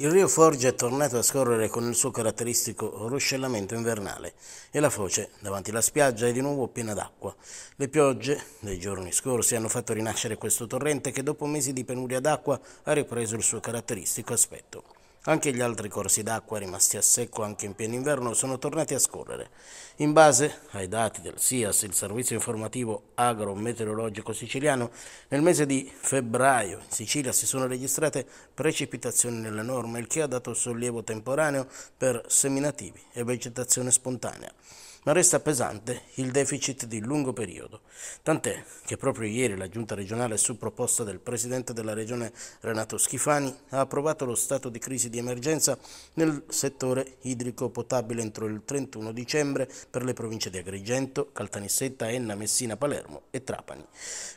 Il Rio Forge è tornato a scorrere con il suo caratteristico ruscellamento invernale e la foce davanti alla spiaggia è di nuovo piena d'acqua. Le piogge dei giorni scorsi hanno fatto rinascere questo torrente che dopo mesi di penuria d'acqua ha ripreso il suo caratteristico aspetto. Anche gli altri corsi d'acqua rimasti a secco anche in pieno inverno sono tornati a scorrere. In base ai dati del SIAS, il servizio informativo Agro Meteorologico siciliano, nel mese di febbraio in Sicilia si sono registrate precipitazioni nella norma, il che ha dato sollievo temporaneo per seminativi e vegetazione spontanea ma resta pesante il deficit di lungo periodo. Tant'è che proprio ieri la Giunta regionale, su proposta del Presidente della Regione Renato Schifani, ha approvato lo stato di crisi di emergenza nel settore idrico potabile entro il 31 dicembre per le province di Agrigento, Caltanissetta, Enna, Messina, Palermo e Trapani.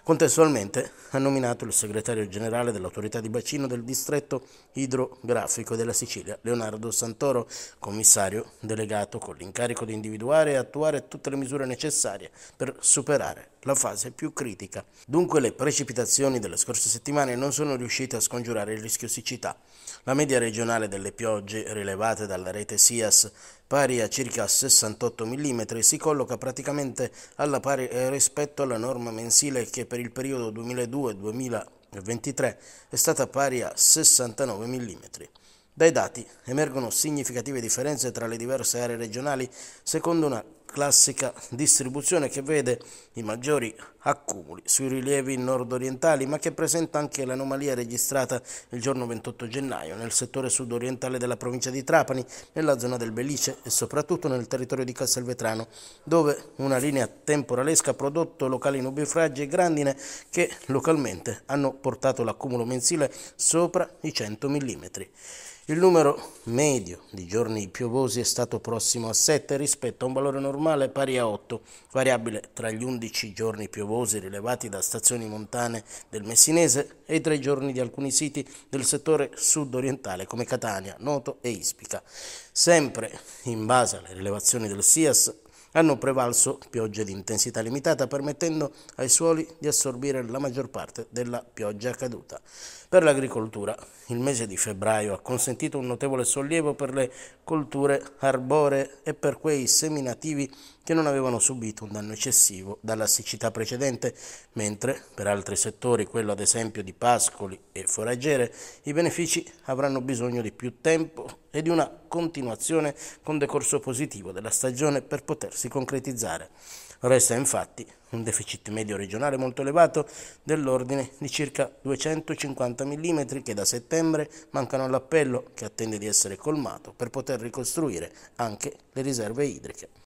Contestualmente ha nominato il segretario generale dell'autorità di bacino del distretto idrografico della Sicilia, Leonardo Santoro, commissario delegato con l'incarico di individuare e attuare tutte le misure necessarie per superare la fase più critica. Dunque le precipitazioni delle scorse settimane non sono riuscite a scongiurare il rischio siccità. La media regionale delle piogge rilevate dalla rete SIAS, pari a circa 68 mm, si colloca praticamente alla pari eh, rispetto alla norma mensile che per il periodo 2002-2023 è stata pari a 69 mm. Dai dati emergono significative differenze tra le diverse aree regionali secondo una classica distribuzione che vede i maggiori accumuli sui rilievi nord-orientali, ma che presenta anche l'anomalia registrata il giorno 28 gennaio nel settore sud-orientale della provincia di Trapani, nella zona del Belice e soprattutto nel territorio di Castelvetrano, dove una linea temporalesca ha prodotto locali nubifragi e grandine che localmente hanno portato l'accumulo mensile sopra i 100 mm. Il numero medio di giorni piovosi è stato prossimo a 7 rispetto a un valore normale pari a 8, variabile tra gli 11 giorni piovosi rilevati da stazioni montane del Messinese e i 3 giorni di alcuni siti del settore sud-orientale come Catania, Noto e Ispica. Sempre in base alle rilevazioni del SIAS, hanno prevalso piogge di intensità limitata permettendo ai suoli di assorbire la maggior parte della pioggia caduta. Per l'agricoltura il mese di febbraio ha consentito un notevole sollievo per le colture arboree e per quei seminativi che non avevano subito un danno eccessivo dalla siccità precedente, mentre per altri settori, quello ad esempio di pascoli e foraggere, i benefici avranno bisogno di più tempo e di una continuazione con decorso positivo della stagione per potersi concretizzare. Resta infatti un deficit medio regionale molto elevato dell'ordine di circa 250 mm che da settembre mancano all'appello che attende di essere colmato per poter ricostruire anche le riserve idriche.